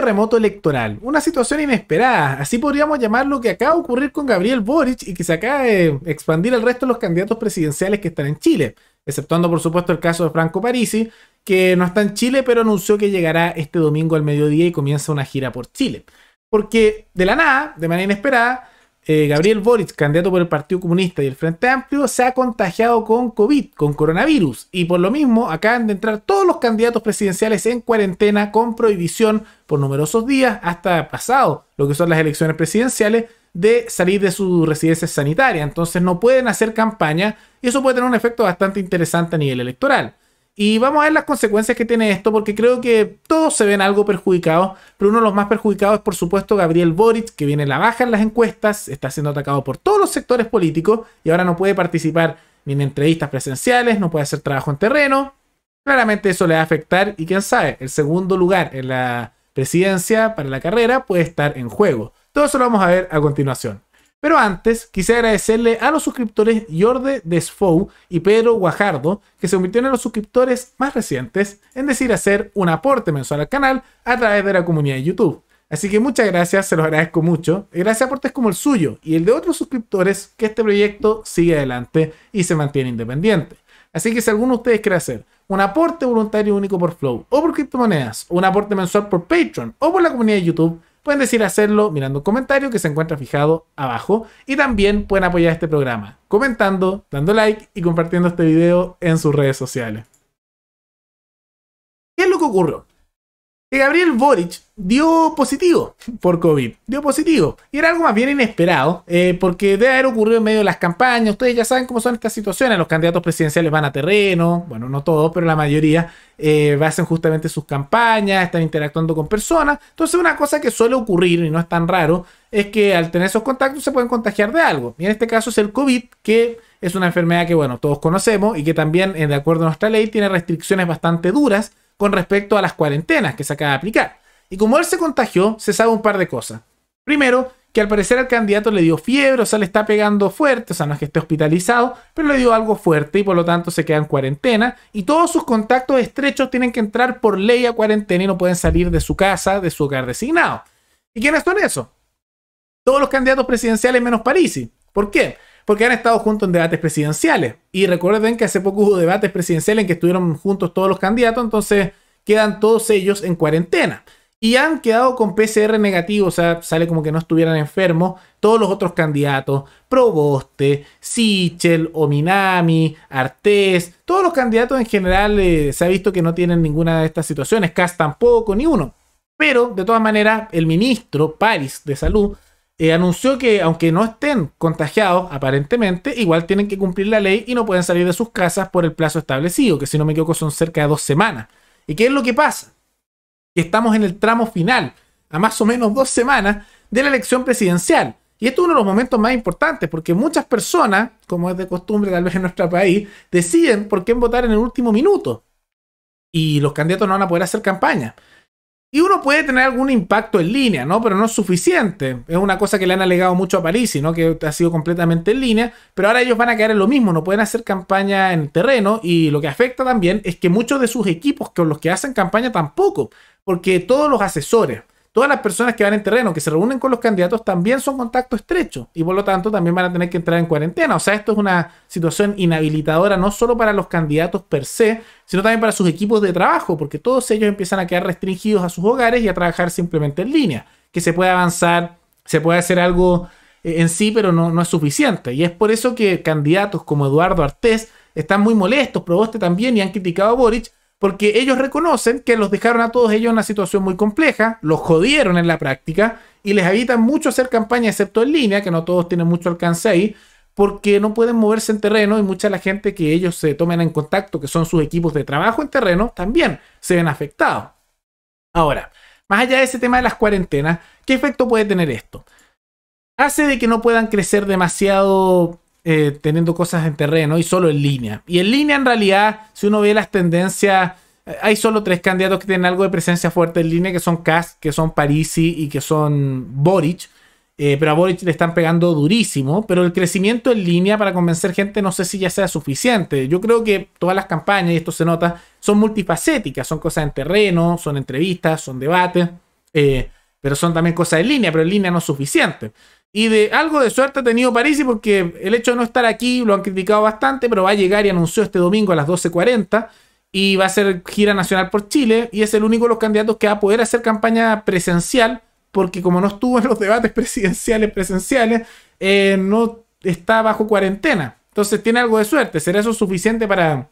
terremoto electoral, una situación inesperada, así podríamos llamar lo que acaba de ocurrir con Gabriel Boric y que se acaba de expandir al resto de los candidatos presidenciales que están en Chile, exceptuando por supuesto el caso de Franco Parisi, que no está en Chile pero anunció que llegará este domingo al mediodía y comienza una gira por Chile. Porque de la nada, de manera inesperada, eh, Gabriel Boric, candidato por el Partido Comunista y el Frente Amplio, se ha contagiado con COVID, con coronavirus. Y por lo mismo, acaban de entrar todos los candidatos presidenciales en cuarentena con prohibición por numerosos días, hasta pasado lo que son las elecciones presidenciales, de salir de su residencia sanitaria. Entonces no pueden hacer campaña y eso puede tener un efecto bastante interesante a nivel electoral. Y vamos a ver las consecuencias que tiene esto, porque creo que todos se ven algo perjudicados, pero uno de los más perjudicados es por supuesto Gabriel Boric, que viene la baja en las encuestas, está siendo atacado por todos los sectores políticos y ahora no puede participar ni en entrevistas presenciales, no puede hacer trabajo en terreno. Claramente eso le va a afectar y quién sabe, el segundo lugar en la presidencia para la carrera puede estar en juego. Todo eso lo vamos a ver a continuación. Pero antes, quise agradecerle a los suscriptores Jorde Desfou y Pedro Guajardo, que se convirtieron en los suscriptores más recientes, en decir hacer un aporte mensual al canal a través de la comunidad de YouTube. Así que muchas gracias, se los agradezco mucho. Gracias a aportes como el suyo y el de otros suscriptores que este proyecto sigue adelante y se mantiene independiente. Así que si alguno de ustedes quiere hacer un aporte voluntario único por Flow o por criptomonedas, o un aporte mensual por Patreon o por la comunidad de YouTube, pueden decir hacerlo mirando un comentario que se encuentra fijado abajo y también pueden apoyar este programa comentando, dando like y compartiendo este video en sus redes sociales. ¿Qué es lo que ocurrió? que eh, Gabriel Boric dio positivo por COVID, dio positivo. Y era algo más bien inesperado, eh, porque debe haber ocurrido en medio de las campañas. Ustedes ya saben cómo son estas situaciones. Los candidatos presidenciales van a terreno, bueno, no todos, pero la mayoría eh, hacen justamente sus campañas, están interactuando con personas. Entonces, una cosa que suele ocurrir, y no es tan raro, es que al tener esos contactos se pueden contagiar de algo. Y en este caso es el COVID, que es una enfermedad que, bueno, todos conocemos y que también, de acuerdo a nuestra ley, tiene restricciones bastante duras con respecto a las cuarentenas que se acaba de aplicar. Y como él se contagió, se sabe un par de cosas. Primero, que al parecer al candidato le dio fiebre, o sea, le está pegando fuerte, o sea, no es que esté hospitalizado, pero le dio algo fuerte y por lo tanto se queda en cuarentena. Y todos sus contactos estrechos tienen que entrar por ley a cuarentena y no pueden salir de su casa, de su hogar designado. ¿Y quiénes son eso? Todos los candidatos presidenciales menos Parisi. ¿Por qué? porque han estado juntos en debates presidenciales. Y recuerden que hace poco hubo debates presidenciales en que estuvieron juntos todos los candidatos, entonces quedan todos ellos en cuarentena. Y han quedado con PCR negativo, o sea, sale como que no estuvieran enfermos todos los otros candidatos, Proboste, Sichel, Ominami, Artés, todos los candidatos en general eh, se ha visto que no tienen ninguna de estas situaciones, Cas tampoco, ni uno. Pero, de todas maneras, el ministro París de Salud eh, anunció que aunque no estén contagiados, aparentemente, igual tienen que cumplir la ley y no pueden salir de sus casas por el plazo establecido, que si no me equivoco son cerca de dos semanas. ¿Y qué es lo que pasa? estamos en el tramo final, a más o menos dos semanas, de la elección presidencial. Y esto es uno de los momentos más importantes, porque muchas personas, como es de costumbre tal vez en nuestro país, deciden por quién votar en el último minuto. Y los candidatos no van a poder hacer campaña. Y uno puede tener algún impacto en línea, ¿no? Pero no es suficiente. Es una cosa que le han alegado mucho a París, ¿no? Que ha sido completamente en línea. Pero ahora ellos van a caer en lo mismo, no pueden hacer campaña en terreno. Y lo que afecta también es que muchos de sus equipos con los que hacen campaña tampoco. Porque todos los asesores, todas las personas que van en terreno, que se reúnen con los candidatos, también son contacto estrecho y por lo tanto también van a tener que entrar en cuarentena. O sea, esto es una situación inhabilitadora no solo para los candidatos per se, sino también para sus equipos de trabajo, porque todos ellos empiezan a quedar restringidos a sus hogares y a trabajar simplemente en línea. Que se puede avanzar, se puede hacer algo eh, en sí, pero no, es suficiente. Y es por eso que candidatos como Eduardo Artés están muy molestos, Proboste también, y han criticado a Boric porque ellos reconocen que los dejaron a todos ellos en una situación muy compleja, los jodieron en la práctica y les evitan mucho hacer campaña, excepto en línea, que no todos tienen mucho alcance ahí, porque no pueden moverse en terreno y mucha de la gente que ellos se tomen en contacto, que son sus equipos de trabajo en terreno, también se ven afectados. Ahora, más allá de ese tema de las cuarentenas, ¿qué efecto puede tener esto? Hace de que no puedan crecer demasiado eh, teniendo cosas en terreno y solo en línea. Y en línea, en realidad, si uno ve las tendencias, hay solo tres candidatos que tienen algo de presencia fuerte en línea, que son Kass, que son Parisi y que son Boric. Eh, pero a Boric le están pegando durísimo. Pero el crecimiento en línea para convencer gente no sé si ya sea suficiente. Yo creo que todas las campañas, y esto se nota, son multifacéticas. Son cosas en terreno, son entrevistas, son debates, eh, pero son también cosas en línea, pero en línea no es suficiente. Y de algo de suerte ha tenido Parisi porque el hecho de no estar aquí lo han criticado bastante, pero va a llegar y anunció este domingo a las 12.40 y va a hacer gira nacional por Chile y es el único de los candidatos que va a poder hacer campaña presencial porque como no estuvo en los debates presidenciales presenciales, eh, no está bajo cuarentena. Entonces tiene algo de suerte. ¿Será eso suficiente para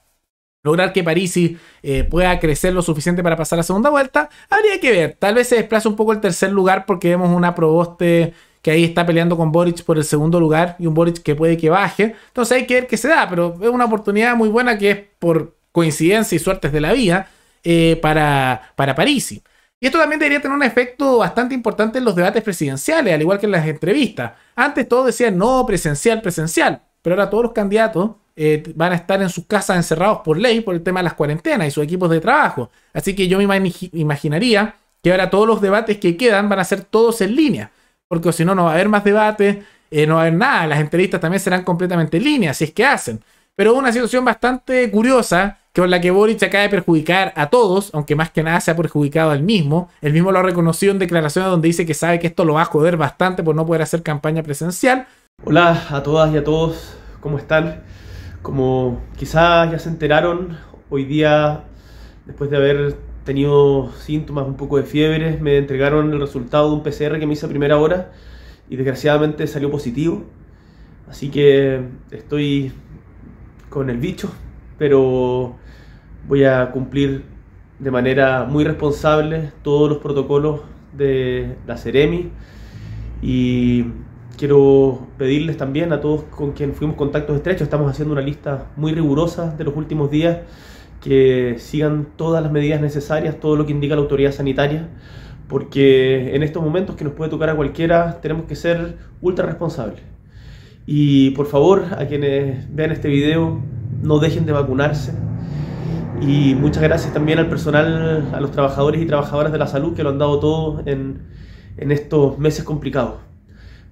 lograr que Parisi eh, pueda crecer lo suficiente para pasar la segunda vuelta? Habría que ver. Tal vez se desplace un poco el tercer lugar porque vemos una proboste que ahí está peleando con Boric por el segundo lugar y un Boric que puede que baje. Entonces hay que ver qué se da, pero es una oportunidad muy buena que es por coincidencia y suertes de la vida eh, para, para Parisi. Y esto también debería tener un efecto bastante importante en los debates presidenciales, al igual que en las entrevistas. Antes todos decían no presencial, presencial, pero ahora todos los candidatos eh, van a estar en sus casas encerrados por ley por el tema de las cuarentenas y sus equipos de trabajo. Así que yo me imaginaría que ahora todos los debates que quedan van a ser todos en línea porque si no, no va a haber más debate, eh, no va a haber nada. Las entrevistas también serán completamente líneas, si es que hacen. Pero una situación bastante curiosa con la que Boric acaba de perjudicar a todos, aunque más que nada se ha perjudicado al mismo. El mismo lo ha reconocido en declaraciones donde dice que sabe que esto lo va a joder bastante por no poder hacer campaña presencial. Hola a todas y a todos, ¿cómo están? Como quizás ya se enteraron, hoy día, después de haber tenido síntomas, un poco de fiebre, me entregaron el resultado de un PCR que me hice a primera hora y desgraciadamente salió positivo. Así que estoy con el bicho, pero voy a cumplir de manera muy responsable todos los protocolos de la Ceremi y quiero pedirles también a todos con quien fuimos contactos estrechos, estamos haciendo una lista muy rigurosa de los últimos días que sigan todas las medidas necesarias, todo lo que indica la autoridad sanitaria, porque en estos momentos que nos puede tocar a cualquiera tenemos que ser ultra responsables. Y por favor, a quienes vean este video, no dejen de vacunarse. Y muchas gracias también al personal, a los trabajadores y trabajadoras de la salud que lo han dado todo en, estos meses complicados.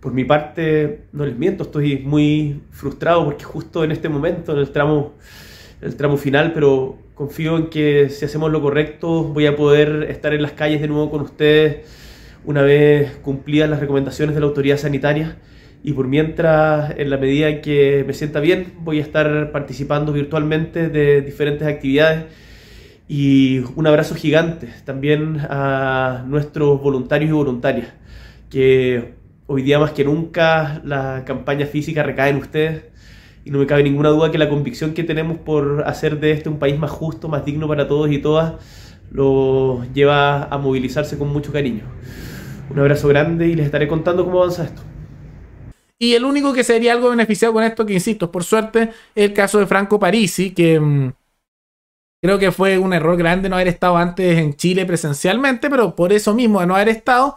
Por mi parte, no les miento, estoy muy frustrado porque justo en este momento, en el tramo el tramo final, pero confío en que si hacemos lo correcto voy a poder estar en las calles de nuevo con ustedes una vez cumplidas las recomendaciones de la autoridad sanitaria y por mientras, en la medida en que me sienta bien, voy a estar participando virtualmente de diferentes actividades. Y un abrazo gigante también a nuestros voluntarios y voluntarias, que hoy día más que nunca la campaña física recae en ustedes y no me cabe ninguna duda que la convicción que tenemos por hacer de este un país más justo, más digno para todos y todas, lo lleva a movilizarse con mucho cariño. Un abrazo grande y les estaré contando cómo avanza esto. Y el único que sería algo beneficiado con esto, que insisto, por suerte, el caso de Franco Parisi, que mm, creo que fue un error grande no haber estado antes en Chile presencialmente, pero por eso mismo, de no haber estado,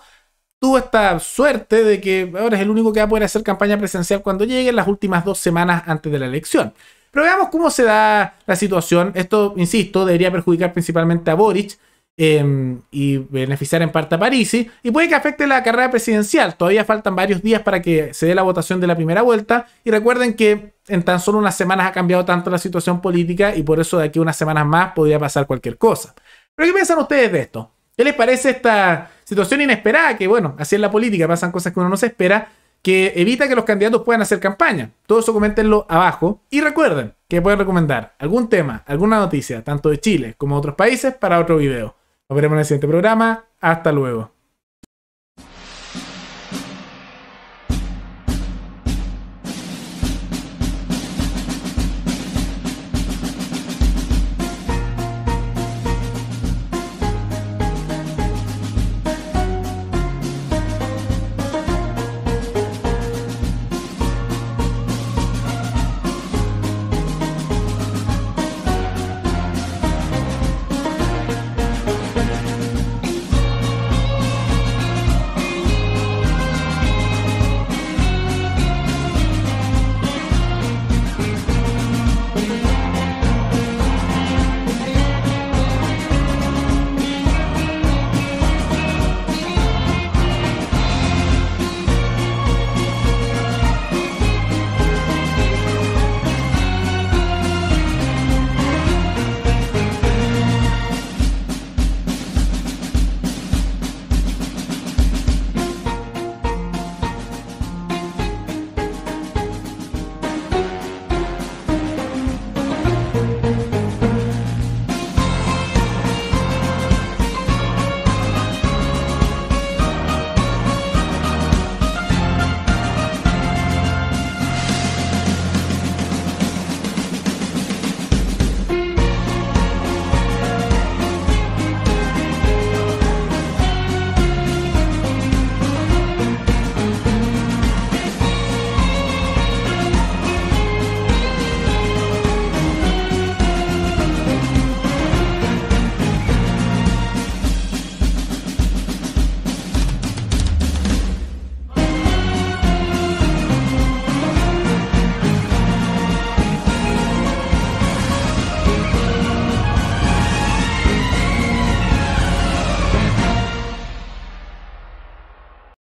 tuvo esta suerte de que ahora es el único que va a poder hacer campaña presencial cuando llegue en las últimas dos semanas antes de la elección. Pero veamos cómo se da la situación. Esto, insisto, debería perjudicar principalmente a Boric em, y beneficiar en parte a Parisi. Y puede que afecte la carrera presidencial. Todavía faltan varios días para que se dé la votación de la primera vuelta. Y recuerden que en tan solo unas semanas ha cambiado tanto la situación política y por eso de aquí a unas semanas más podría pasar cualquier cosa. Pero ¿qué piensan ustedes de esto? ¿Qué les parece esta situación inesperada? Que bueno, así es la política, pasan cosas que uno no se espera, que evita que los candidatos puedan hacer campaña. Todo eso coméntenlo abajo. Y recuerden que pueden recomendar algún tema, alguna noticia, tanto de Chile como de otros países, para otro video. Nos veremos en el siguiente programa. Hasta luego.